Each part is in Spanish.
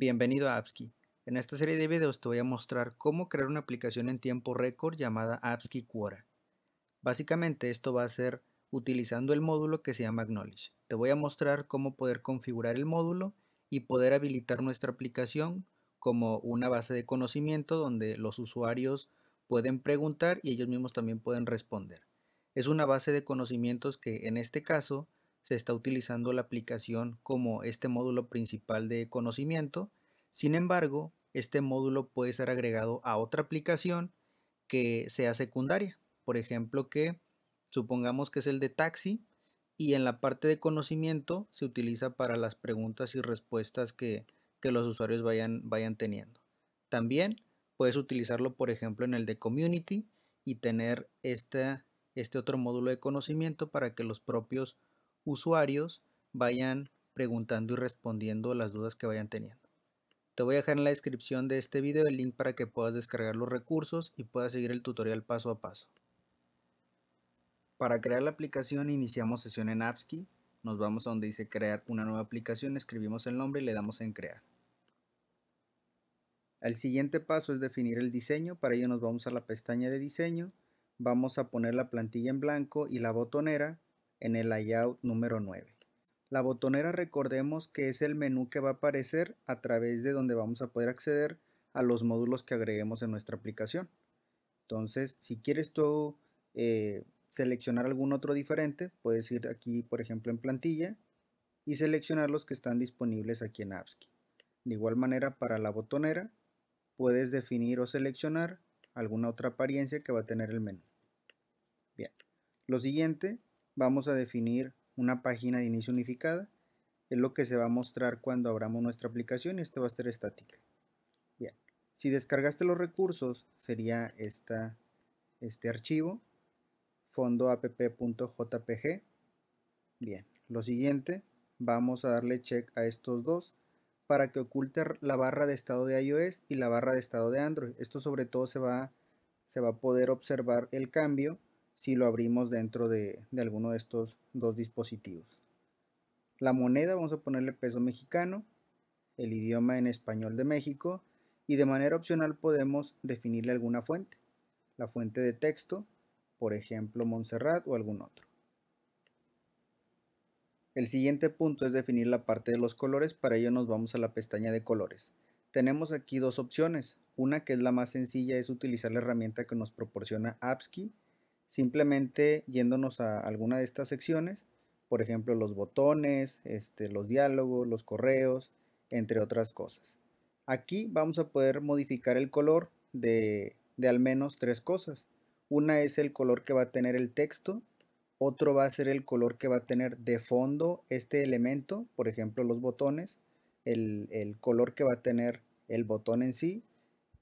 Bienvenido a AppSki, En esta serie de videos te voy a mostrar cómo crear una aplicación en tiempo récord llamada appsky Quora. Básicamente esto va a ser utilizando el módulo que se llama Acknowledge. Te voy a mostrar cómo poder configurar el módulo y poder habilitar nuestra aplicación como una base de conocimiento donde los usuarios pueden preguntar y ellos mismos también pueden responder. Es una base de conocimientos que en este caso se está utilizando la aplicación como este módulo principal de conocimiento. Sin embargo, este módulo puede ser agregado a otra aplicación que sea secundaria. Por ejemplo, que supongamos que es el de taxi y en la parte de conocimiento se utiliza para las preguntas y respuestas que, los usuarios vayan, vayan teniendo. También puedes utilizarlo, por ejemplo, en el de community y tener este otro módulo de conocimiento para que los propios usuarios vayan preguntando y respondiendo las dudas que vayan teniendo. Te voy a dejar en la descripción de este video el link para que puedas descargar los recursos y puedas seguir el tutorial paso a paso. Para crear la aplicación iniciamos sesión en AppSky, nos vamos a donde dice crear una nueva aplicación, escribimos el nombre y le damos en crear. El siguiente paso es definir el diseño, para ello nos vamos a la pestaña de diseño, vamos a poner la plantilla en blanco y la botonera, en el layout número 9. La botonera recordemos que es el menú que va a aparecer a través de donde vamos a poder acceder a los módulos que agreguemos en nuestra aplicación. Entonces, si quieres tú eh, seleccionar algún otro diferente, puedes ir aquí, por ejemplo, en plantilla y seleccionar los que están disponibles aquí en AppSki. De igual manera, para la botonera, puedes definir o seleccionar alguna otra apariencia que va a tener el menú. Bien, lo siguiente vamos a definir una página de inicio unificada. Es lo que se va a mostrar cuando abramos nuestra aplicación y esta va a ser estática. Bien, si descargaste los recursos sería esta, este archivo, fondo Bien, lo siguiente, vamos a darle check a estos dos para que oculte la barra de estado de iOS y la barra de estado de Android. Esto sobre todo se va, se va a poder observar el cambio si lo abrimos dentro de, alguno de estos dos dispositivos. La moneda, vamos a ponerle peso mexicano, el idioma en español de México y de manera opcional podemos definirle alguna fuente, la fuente de texto, por ejemplo Montserrat o algún otro. El siguiente punto es definir la parte de los colores, para ello nos vamos a la pestaña de colores. Tenemos aquí dos opciones, una que es la más sencilla es utilizar la herramienta que nos proporciona AppSky simplemente yéndonos a alguna de estas secciones, por ejemplo los botones, este, los diálogos, los correos, entre otras cosas. Aquí vamos a poder modificar el color de, de al menos tres cosas. Una es el color que va a tener el texto, otro va a ser el color que va a tener de fondo este elemento, por ejemplo los botones, el, el, color que va a tener el botón en sí,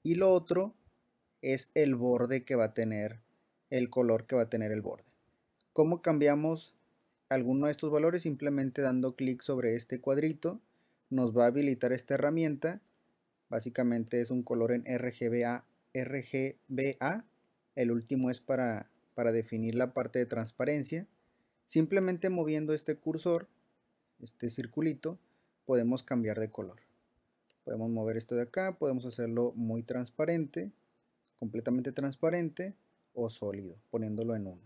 y lo otro es el borde que va a tener el color que va a tener el borde. ¿Cómo cambiamos alguno de estos valores? Simplemente dando clic sobre este cuadrito nos va a habilitar esta herramienta. Básicamente es un color en RGBA, RGBA. El último es para, para definir la parte de transparencia. Simplemente moviendo este cursor, este circulito, podemos cambiar de color. Podemos mover esto de acá, podemos hacerlo muy transparente, completamente transparente o sólido, poniéndolo en uno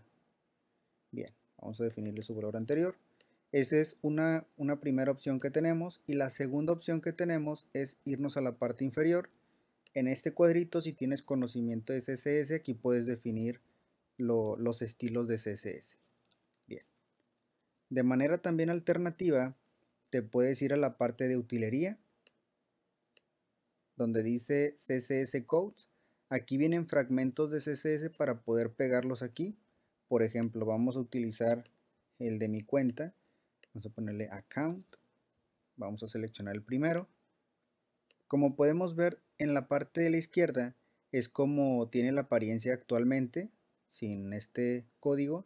Bien, vamos a definirle su valor anterior. Esa es una, una primera opción que tenemos y la segunda opción que tenemos es irnos a la parte inferior. En este cuadrito, si tienes conocimiento de CSS, aquí puedes definir los estilos de CSS. Bien. De manera también alternativa, te puedes ir a la parte de utilería, donde dice CSS Codes Aquí vienen fragmentos de CSS para poder pegarlos aquí. Por ejemplo, vamos a utilizar el de mi cuenta. Vamos a ponerle account. Vamos a seleccionar el primero. Como podemos ver en la parte de la izquierda es como tiene la apariencia actualmente sin este código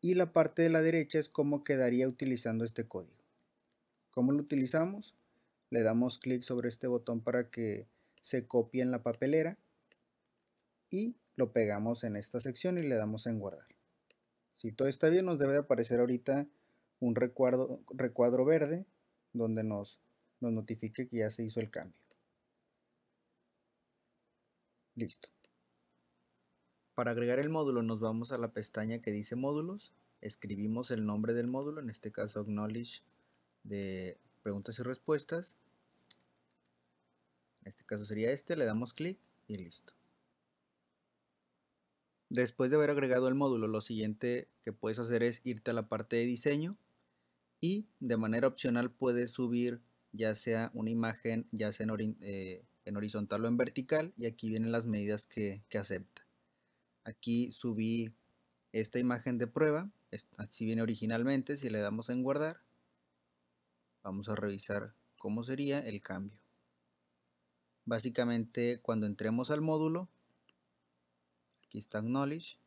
y la parte de la derecha es como quedaría utilizando este código. ¿Cómo lo utilizamos? Le damos clic sobre este botón para que se copie en la papelera y lo pegamos en esta sección y le damos en guardar. Si todo está bien, nos debe aparecer ahorita un recuadro, recuadro verde donde nos, nos notifique que ya se hizo el cambio. Listo. Para agregar el módulo nos vamos a la pestaña que dice módulos, escribimos el nombre del módulo, en este caso acknowledge de preguntas y respuestas. En este caso sería este, le damos clic y listo. Después de haber agregado el módulo, lo siguiente que puedes hacer es irte a la parte de diseño y de manera opcional puedes subir ya sea una imagen, ya sea en, eh, horizontal o en vertical y aquí vienen las medidas que, que acepta. Aquí subí esta imagen de prueba, así viene originalmente, si le damos en guardar, vamos a revisar cómo sería el cambio. Básicamente cuando entremos al módulo aquí está Acknowledge,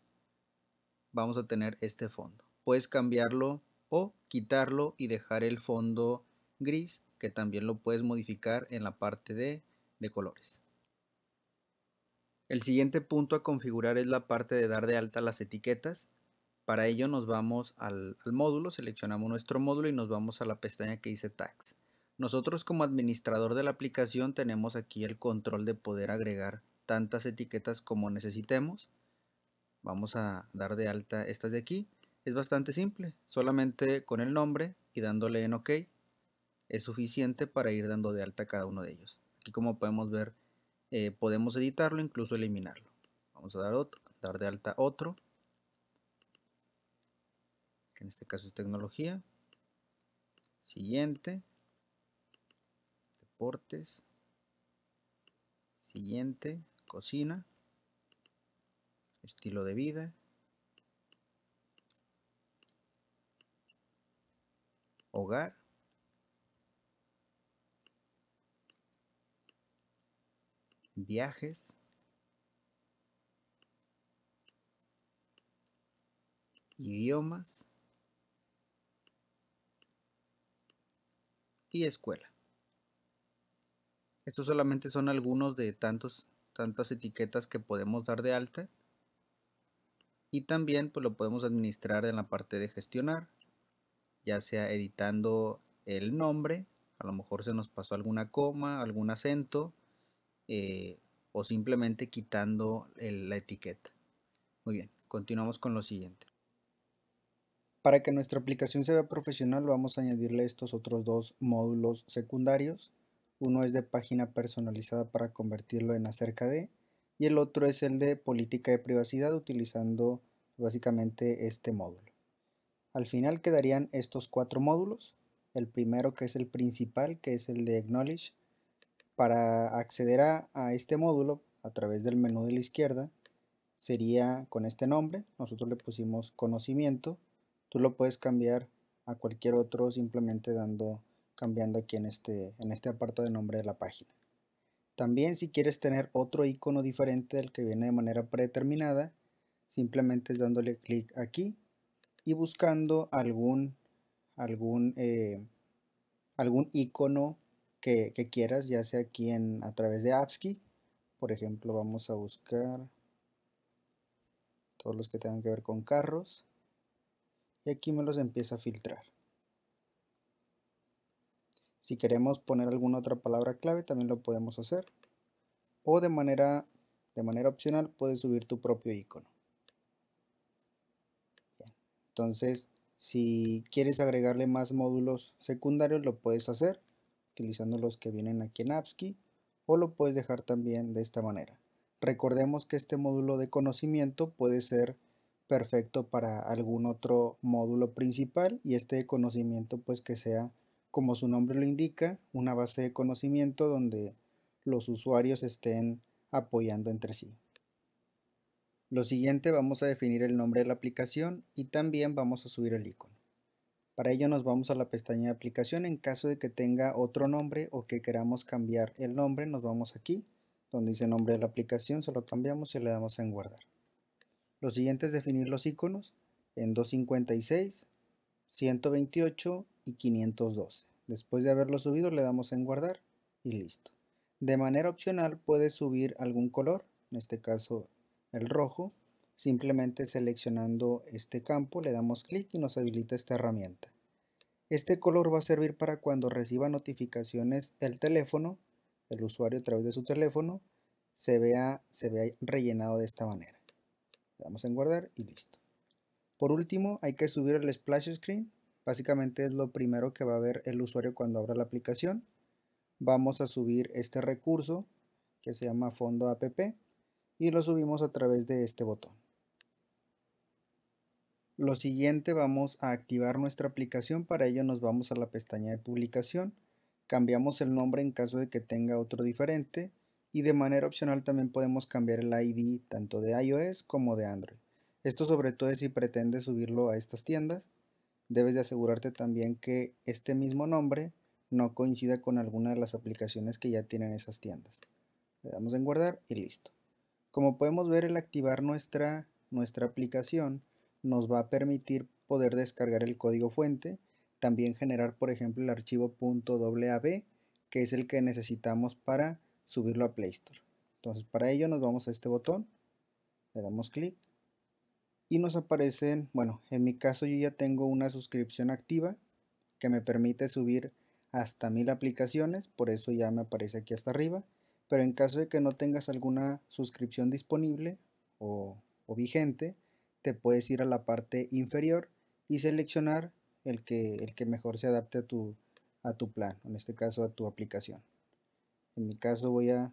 vamos a tener este fondo. Puedes cambiarlo o quitarlo y dejar el fondo gris que también lo puedes modificar en la parte de, colores. El siguiente punto a configurar es la parte de dar de alta las etiquetas. Para ello nos vamos al, al, módulo, seleccionamos nuestro módulo y nos vamos a la pestaña que dice Tags. Nosotros como administrador de la aplicación tenemos aquí el control de poder agregar tantas etiquetas como necesitemos. Vamos a dar de alta estas de aquí. Es bastante simple, solamente con el nombre y dándole en OK es suficiente para ir dando de alta cada uno de ellos. Aquí como podemos ver, eh, podemos editarlo, incluso eliminarlo. Vamos a dar, dar de alta otro, que en este caso es tecnología. Siguiente, deportes, siguiente, cocina, estilo de vida, hogar, viajes, idiomas y escuela. Estos solamente son algunos de tantos tantas etiquetas que podemos dar de alta y también pues, lo podemos administrar en la parte de gestionar ya sea editando el nombre a lo mejor se nos pasó alguna coma algún acento eh, o simplemente quitando la etiqueta muy bien continuamos con lo siguiente para que nuestra aplicación se vea profesional vamos a añadirle estos otros dos módulos secundarios uno es de página personalizada para convertirlo en acerca de y el otro es el de política de privacidad utilizando básicamente este módulo. Al final quedarían estos cuatro módulos. El primero que es el principal, que es el de Acknowledge. Para acceder a, a este módulo a través del menú de la izquierda sería con este nombre. Nosotros le pusimos conocimiento. Tú lo puedes cambiar a cualquier otro simplemente dando cambiando aquí en este, en este apartado de nombre de la página. También si quieres tener otro icono diferente del que viene de manera predeterminada, simplemente es dándole clic aquí y buscando algún, algún, eh, algún icono que, quieras, ya sea aquí en, a través de AppSki Por ejemplo, vamos a buscar todos los que tengan que ver con carros. Y aquí me los empieza a filtrar. Si queremos poner alguna otra palabra clave también lo podemos hacer. O de manera, de manera opcional puedes subir tu propio icono. Entonces, si quieres agregarle más módulos secundarios lo puedes hacer utilizando los que vienen aquí en AppSky o lo puedes dejar también de esta manera. Recordemos que este módulo de conocimiento puede ser perfecto para algún otro módulo principal y este de conocimiento pues que sea como su nombre lo indica, una base de conocimiento donde los usuarios estén apoyando entre sí. Lo siguiente vamos a definir el nombre de la aplicación y también vamos a subir el icono. Para ello nos vamos a la pestaña de aplicación. En caso de que tenga otro nombre o que queramos cambiar el nombre, nos vamos aquí donde dice nombre de la aplicación, se lo cambiamos y le damos en guardar. Lo siguiente es definir los iconos en 256, 128 y 512. Después de haberlo subido le damos en guardar y listo. De manera opcional puede subir algún color, en este caso el rojo, simplemente seleccionando este campo le damos clic y nos habilita esta herramienta. Este color va a servir para cuando reciba notificaciones el teléfono, el usuario a través de su teléfono, se vea, se vea rellenado de esta manera. Le damos en guardar y listo. Por último hay que subir el splash screen Básicamente es lo primero que va a ver el usuario cuando abra la aplicación. Vamos a subir este recurso que se llama fondo app y lo subimos a través de este botón. Lo siguiente vamos a activar nuestra aplicación, para ello nos vamos a la pestaña de publicación, cambiamos el nombre en caso de que tenga otro diferente y de manera opcional también podemos cambiar el ID tanto de iOS como de Android. Esto sobre todo es si pretende subirlo a estas tiendas debes de asegurarte también que este mismo nombre no coincida con alguna de las aplicaciones que ya tienen esas tiendas. Le damos en guardar y listo. Como podemos ver, el activar nuestra, nuestra aplicación nos va a permitir poder descargar el código fuente, también generar, por ejemplo, el archivo que es el que necesitamos para subirlo a Play Store. Entonces, para ello nos vamos a este botón, le damos clic y nos aparecen, bueno, en mi caso yo ya tengo una suscripción activa que me permite subir hasta mil aplicaciones, por eso ya me aparece aquí hasta arriba, pero en caso de que no tengas alguna suscripción disponible o, vigente, te puedes ir a la parte inferior y seleccionar el que, el que mejor se adapte a tu, a tu plan, en este caso a tu aplicación. En mi caso voy a,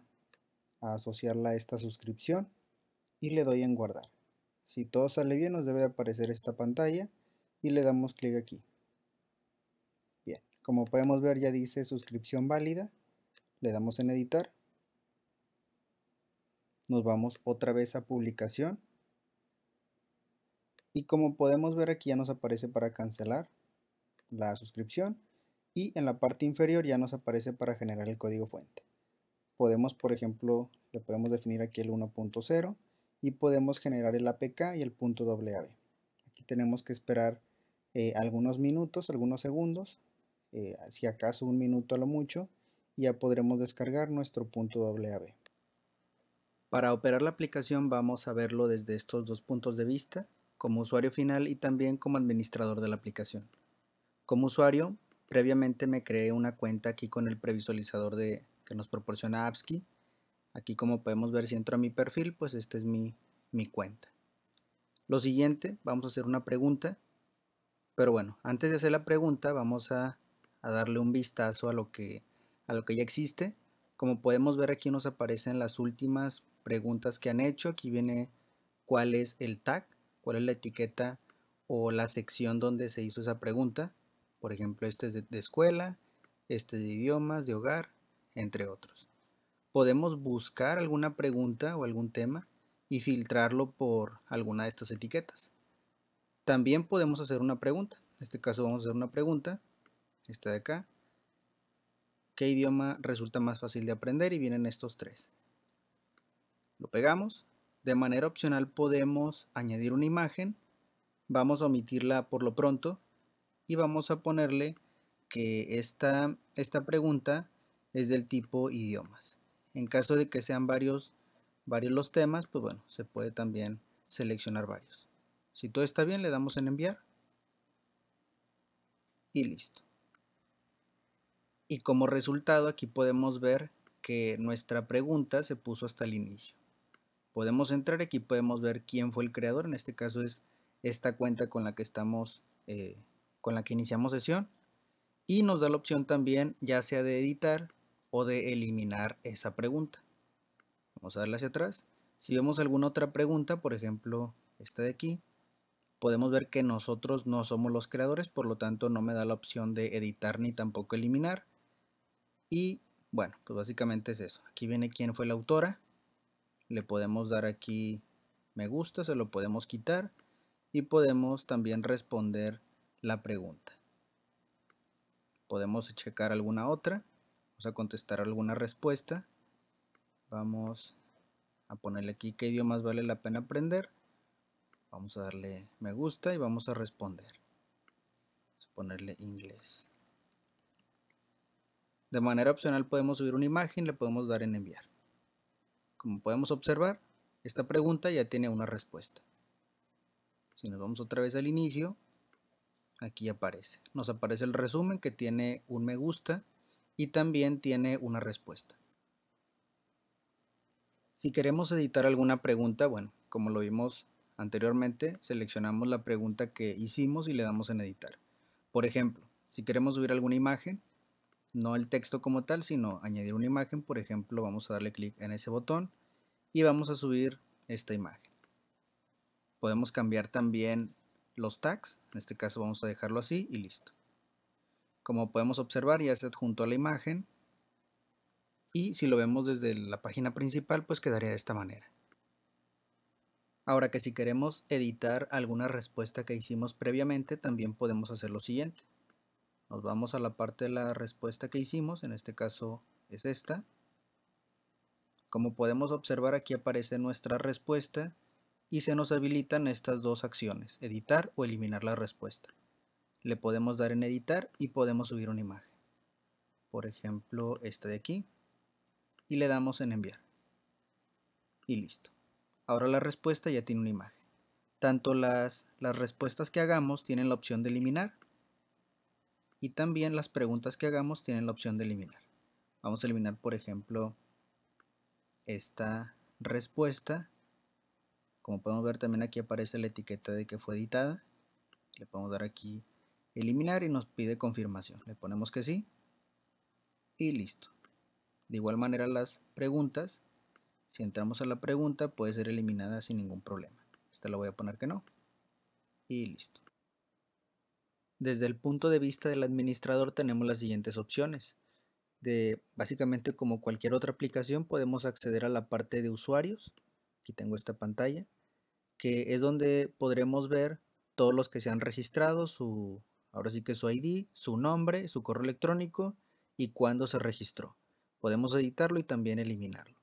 a asociarla a esta suscripción y le doy en guardar. Si todo sale bien nos debe aparecer esta pantalla y le damos clic aquí. Bien, como podemos ver ya dice suscripción válida, le damos en editar, nos vamos otra vez a publicación y como podemos ver aquí ya nos aparece para cancelar la suscripción y en la parte inferior ya nos aparece para generar el código fuente. Podemos, por ejemplo, le podemos definir aquí el 1.0 y podemos generar el APK y el punto .ab. Aquí tenemos que esperar eh, algunos minutos, algunos segundos, eh, si acaso un minuto a lo mucho, y ya podremos descargar nuestro punto .ab. Para operar la aplicación vamos a verlo desde estos dos puntos de vista, como usuario final y también como administrador de la aplicación. Como usuario, previamente me creé una cuenta aquí con el previsualizador de, que nos proporciona appsky Aquí como podemos ver si entro a mi perfil, pues esta es mi, mi cuenta. Lo siguiente, vamos a hacer una pregunta. Pero bueno, antes de hacer la pregunta vamos a, a darle un vistazo a lo, que, a lo que ya existe. Como podemos ver aquí nos aparecen las últimas preguntas que han hecho. Aquí viene cuál es el tag, cuál es la etiqueta o la sección donde se hizo esa pregunta. Por ejemplo, este es de, de escuela, este es de idiomas, de hogar, entre otros podemos buscar alguna pregunta o algún tema y filtrarlo por alguna de estas etiquetas. También podemos hacer una pregunta. En este caso vamos a hacer una pregunta, esta de acá. ¿Qué idioma resulta más fácil de aprender? Y vienen estos tres. Lo pegamos. De manera opcional podemos añadir una imagen. Vamos a omitirla por lo pronto. Y vamos a ponerle que esta, esta pregunta es del tipo idiomas. En caso de que sean varios, varios los temas, pues bueno, se puede también seleccionar varios. Si todo está bien, le damos en enviar. Y listo. Y como resultado aquí podemos ver que nuestra pregunta se puso hasta el inicio. Podemos entrar aquí, podemos ver quién fue el creador, en este caso es esta cuenta con la que estamos, eh, con la que iniciamos sesión. Y nos da la opción también, ya sea de editar o de eliminar esa pregunta. Vamos a darle hacia atrás. Si vemos alguna otra pregunta, por ejemplo, esta de aquí, podemos ver que nosotros no somos los creadores, por lo tanto no me da la opción de editar ni tampoco eliminar. Y bueno, pues básicamente es eso. Aquí viene quién fue la autora. Le podemos dar aquí me gusta, se lo podemos quitar y podemos también responder la pregunta. Podemos checar alguna otra. Vamos a contestar alguna respuesta. Vamos a ponerle aquí qué idiomas vale la pena aprender. Vamos a darle me gusta y vamos a responder. Vamos a ponerle inglés. De manera opcional podemos subir una imagen, le podemos dar en enviar. Como podemos observar, esta pregunta ya tiene una respuesta. Si nos vamos otra vez al inicio, aquí aparece. Nos aparece el resumen que tiene un me gusta y también tiene una respuesta. Si queremos editar alguna pregunta, bueno, como lo vimos anteriormente, seleccionamos la pregunta que hicimos y le damos en editar. Por ejemplo, si queremos subir alguna imagen, no el texto como tal, sino añadir una imagen, por ejemplo, vamos a darle clic en ese botón y vamos a subir esta imagen. Podemos cambiar también los tags, en este caso vamos a dejarlo así y listo. Como podemos observar, ya se adjuntó a la imagen. Y si lo vemos desde la página principal, pues quedaría de esta manera. Ahora que si queremos editar alguna respuesta que hicimos previamente, también podemos hacer lo siguiente. Nos vamos a la parte de la respuesta que hicimos, en este caso es esta. Como podemos observar aquí aparece nuestra respuesta y se nos habilitan estas dos acciones, editar o eliminar la respuesta le podemos dar en editar y podemos subir una imagen. Por ejemplo, esta de aquí. Y le damos en enviar. Y listo. Ahora la respuesta ya tiene una imagen. Tanto las, las respuestas que hagamos tienen la opción de eliminar y también las preguntas que hagamos tienen la opción de eliminar. Vamos a eliminar, por ejemplo, esta respuesta. Como podemos ver, también aquí aparece la etiqueta de que fue editada. Le podemos dar aquí eliminar y nos pide confirmación. Le ponemos que sí y listo. De igual manera las preguntas, si entramos a la pregunta puede ser eliminada sin ningún problema. Esta la voy a poner que no y listo. Desde el punto de vista del administrador tenemos las siguientes opciones. De, básicamente como cualquier otra aplicación podemos acceder a la parte de usuarios. Aquí tengo esta pantalla que es donde podremos ver todos los que se han registrado, su, Ahora sí que su ID, su nombre, su correo electrónico y cuándo se registró. Podemos editarlo y también eliminarlo.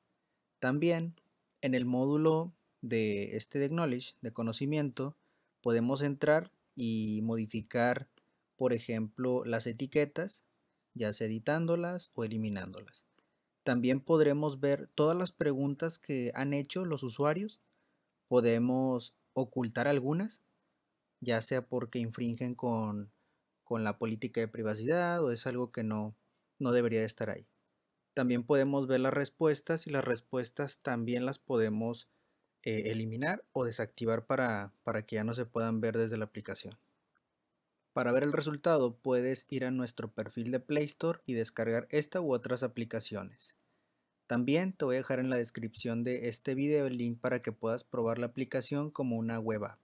También en el módulo de este de knowledge, de conocimiento, podemos entrar y modificar, por ejemplo, las etiquetas, ya sea editándolas o eliminándolas. También podremos ver todas las preguntas que han hecho los usuarios. Podemos ocultar algunas, ya sea porque infringen con con la política de privacidad o es algo que no, no debería de estar ahí. También podemos ver las respuestas y las respuestas también las podemos eh, eliminar o desactivar para, para que ya no se puedan ver desde la aplicación. Para ver el resultado puedes ir a nuestro perfil de Play Store y descargar esta u otras aplicaciones. También te voy a dejar en la descripción de este video el link para que puedas probar la aplicación como una web app.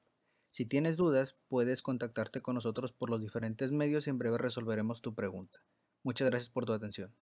Si tienes dudas, puedes contactarte con nosotros por los diferentes medios y en breve resolveremos tu pregunta. Muchas gracias por tu atención.